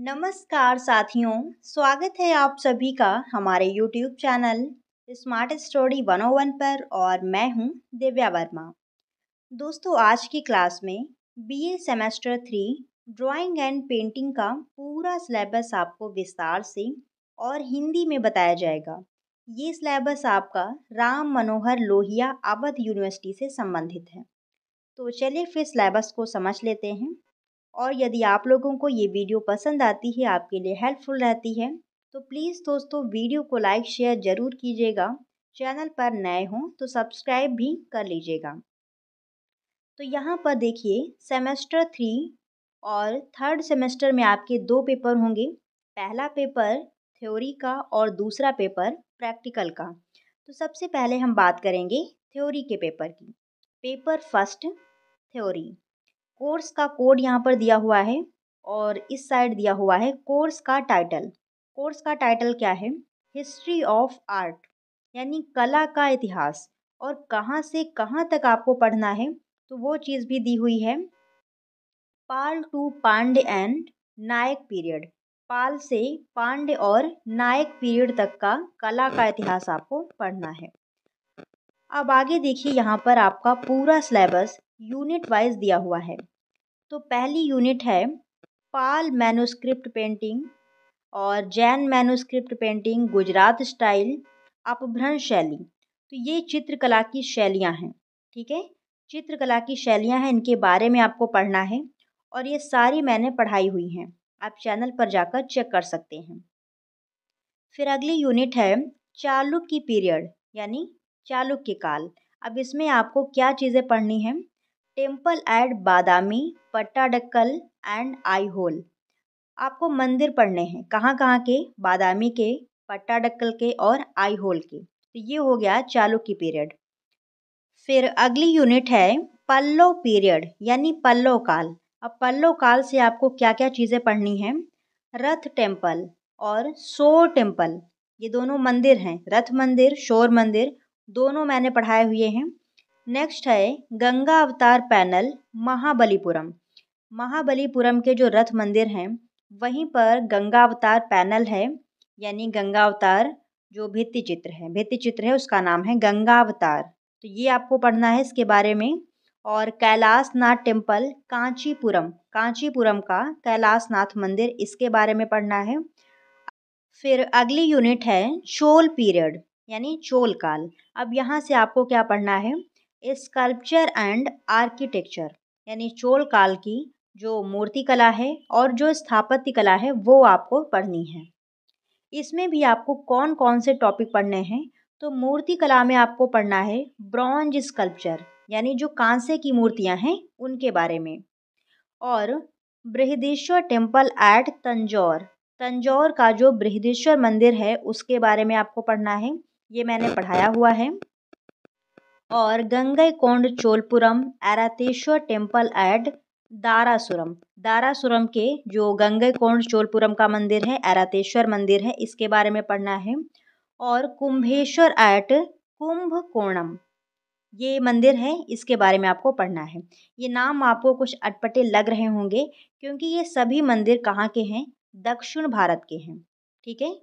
नमस्कार साथियों स्वागत है आप सभी का हमारे YouTube चैनल स्मार्ट स्टोरी 101 पर और मैं हूं दिव्या वर्मा दोस्तों आज की क्लास में BA semester three drawing and painting का पूरा सिलेबस आपको विस्तार से और हिंदी में बताया जाएगा ये सिलेबस आपका राम मनोहर लोहिया अवध यूनिवर्सिटी से संबंधित है तो चलिए फिर सिलेबस को समझ लेते हैं और यदि आप लोगों को ये वीडियो पसंद आती है आपके लिए हेल्पफुल रहती है तो प्लीज़ दोस्तों वीडियो को लाइक शेयर ज़रूर कीजिएगा चैनल पर नए हों तो सब्सक्राइब भी कर लीजिएगा तो यहाँ पर देखिए सेमेस्टर थ्री और थर्ड सेमेस्टर में आपके दो पेपर होंगे पहला पेपर थ्योरी का और दूसरा पेपर प्रैक्टिकल का तो सबसे पहले हम बात करेंगे थ्योरी के पेपर की पेपर फर्स्ट थ्योरी कोर्स का कोड यहाँ पर दिया हुआ है और इस साइड दिया हुआ है कोर्स का टाइटल कोर्स का टाइटल क्या है हिस्ट्री ऑफ आर्ट यानी कला का इतिहास और कहाँ से कहाँ तक आपको पढ़ना है तो वो चीज़ भी दी हुई है पाल टू पांड एंड नायक पीरियड पाल से पांड और नायक पीरियड तक का कला का इतिहास आपको पढ़ना है अब आगे देखिए यहाँ पर आपका पूरा सिलेबस यूनिट वाइज दिया हुआ है तो पहली यूनिट है पाल मैनुस्क्रिप्ट पेंटिंग और Jain manuscript painting Gujarat style Apabhramsha शैली तो ये चित्रकला की शैलियाँ हैं ठीक है चित्रकला की शैलियाँ हैं इनके बारे में आपको पढ़ना है और ये सारी मैंने पढ़ाई हुई हैं आप चैनल पर जाकर चेक कर सकते हैं फिर अगली यूनिट है चालुक्य पीरियड यानी चालुक्य काल अब इसमें आपको क्या चीज़ें पढ़नी हैं temple at Badami Pattadakal and Aihole आपको मंदिर पढ़ने हैं कहाँ कहाँ के बादामी के पट्टाडकल के और आईहोल के तो ये हो गया चालुक्य पीरियड फिर अगली यूनिट है पल्लव पीरियड यानी पल्लव काल अब पल्लो काल से आपको क्या क्या चीज़ें पढ़नी हैं रथ टेम्पल और शोर टेम्पल ये दोनों मंदिर हैं रथ मंदिर शोर मंदिर दोनों मैंने पढ़ाए हुए हैं नेक्स्ट है गंगा अवतार पैनल महाबलीपुरम महाबलीपुरम के जो रथ मंदिर हैं वहीं पर गंगा अवतार पैनल है यानी गंगा अवतार जो भित्ति चित्र है भित्ति चित्र है उसका नाम है गंगा अवतार तो ये आपको पढ़ना है इसके बारे में और कैलाश नाथ टेम्पल कांचीपुरम कांचीपुरम का कैलाश नाथ मंदिर इसके बारे में पढ़ना है फिर अगली यूनिट है चोल पीरियड यानी चोल काल अब यहाँ से आपको क्या पढ़ना है स्कल्पचर एंड आर्किटेक्चर यानी चोल काल की जो मूर्ति कला है और जो स्थापत्य कला है वो आपको पढ़नी है इसमें भी आपको कौन कौन से टॉपिक पढ़ने हैं तो मूर्ति कला में आपको पढ़ना है ब्रॉन्ज स्कल्पचर यानी जो कांसे की मूर्तियां हैं उनके बारे में और बृहदेश्वर टेम्पल एट तंजौर तंजौर का जो बृहदेश्वर मंदिर है उसके बारे में आपको पढ़ना है ये मैंने पढ़ाया हुआ है और गंगईकोंड चोलपुरम एरातेश्वर टेम्पल एट दारासुरम दारासुरम के जो गंगईकोंड चोलपुरम का मंदिर है एरातेश्वर मंदिर है इसके बारे में पढ़ना है और कुंभेश्वर एट कुंभकोणम ये मंदिर है इसके बारे में आपको पढ़ना है ये नाम आपको कुछ अटपटे लग रहे होंगे क्योंकि ये सभी मंदिर कहाँ के हैं दक्षिण भारत के हैं ठीक है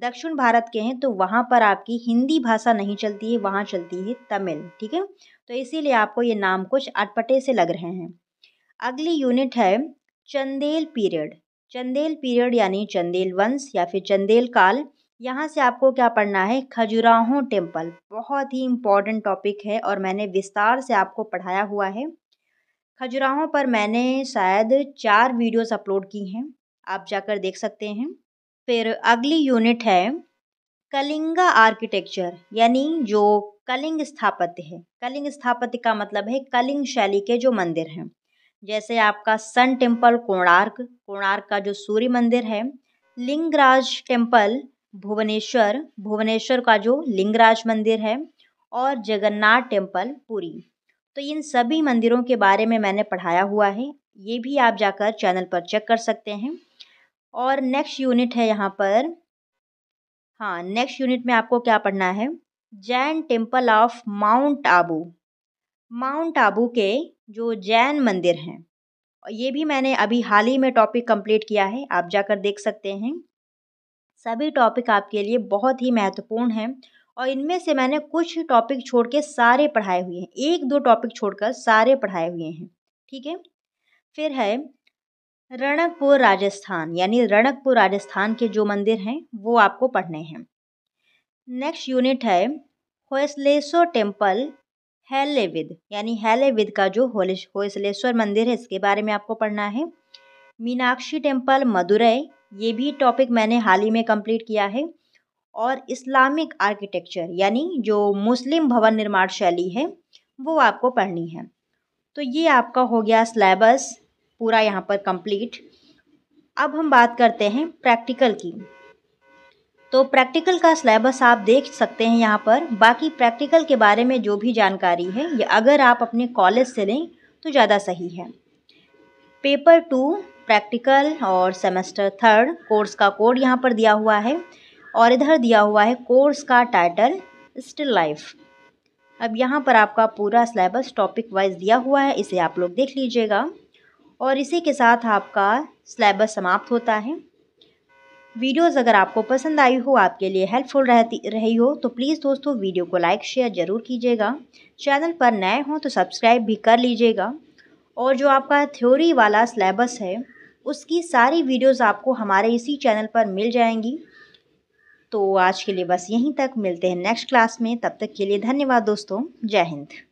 दक्षिण भारत के हैं तो वहाँ पर आपकी हिंदी भाषा नहीं चलती है वहाँ चलती है तमिल ठीक है तो इसीलिए आपको ये नाम कुछ अटपटे से लग रहे हैं अगली यूनिट है चंदेल पीरियड चंदेल पीरियड यानी चंदेल वंश या फिर चंदेल काल यहाँ से आपको क्या पढ़ना है खजुराहो टेम्पल बहुत ही इम्पॉर्टेंट टॉपिक है और मैंने विस्तार से आपको पढ़ाया हुआ है खजुराहों पर मैंने शायद चार वीडियोस अपलोड की हैं आप जाकर देख सकते हैं फिर अगली यूनिट है कलिंगा आर्किटेक्चर यानी जो कलिंग स्थापत्य है कलिंग स्थापत्य का मतलब है कलिंग शैली के जो मंदिर हैं जैसे आपका सन टेम्पल कोणार्क कोणार्क का जो सूर्य मंदिर है लिंगराज टेम्पल भुवनेश्वर भुवनेश्वर का जो लिंगराज मंदिर है और जगन्नाथ टेम्पल पुरी तो इन सभी मंदिरों के बारे में मैंने पढ़ाया हुआ है ये भी आप जाकर चैनल पर चेक कर सकते हैं और नेक्स्ट यूनिट है यहाँ पर हाँ नेक्स्ट यूनिट में आपको क्या पढ़ना है Jain temple of Mount Abu Mount Abu के जो जैन मंदिर हैं और ये भी मैंने अभी हाल ही में टॉपिक कंप्लीट किया है आप जाकर देख सकते हैं सभी टॉपिक आपके लिए बहुत ही महत्वपूर्ण हैं और इनमें से मैंने कुछ टॉपिक छोड़ के सारे पढ़ाए हुए हैं एक दो टॉपिक छोड़कर सारे पढ़ाए हुए हैं ठीक है फिर है रणकपुर राजस्थान यानी रणकपुर राजस्थान के जो मंदिर हैं वो आपको पढ़ने हैं नेक्स्ट यूनिट है होयसलेसो टेम्पल हैलेविद यानी हैलेविद का जो होयसलेश्वर मंदिर है इसके बारे में आपको पढ़ना है मीनाक्षी टेम्पल मदुरई ये भी टॉपिक मैंने हाल ही में कंप्लीट किया है और इस्लामिक आर्किटेक्चर यानी जो मुस्लिम भवन निर्माण शैली है वो आपको पढ़नी है तो ये आपका हो गया सिलेबस पूरा यहाँ पर कंप्लीट अब हम बात करते हैं प्रैक्टिकल की तो प्रैक्टिकल का सिलेबस आप देख सकते हैं यहाँ पर बाकी प्रैक्टिकल के बारे में जो भी जानकारी है या अगर आप अपने कॉलेज से लें तो ज़्यादा सही है पेपर टू प्रैक्टिकल और सेमेस्टर थर्ड कोर्स का कोड यहाँ पर दिया हुआ है और इधर दिया हुआ है कोर्स का टाइटल स्टिल लाइफ अब यहाँ पर आपका पूरा सिलेबस टॉपिक वाइज दिया हुआ है इसे आप लोग देख लीजिएगा और इसी के साथ आपका सिलेबस समाप्त होता है वीडियोस अगर आपको पसंद आई हो आपके लिए हेल्पफुल रहती रही हो तो प्लीज़ दोस्तों वीडियो को लाइक शेयर ज़रूर कीजिएगा चैनल पर नए हों तो सब्सक्राइब भी कर लीजिएगा और जो आपका थ्योरी वाला सिलेबस है उसकी सारी वीडियोस आपको हमारे इसी चैनल पर मिल जाएंगी तो आज के लिए बस यहीं तक मिलते हैं नेक्स्ट क्लास में तब तक के लिए धन्यवाद दोस्तों जय हिंद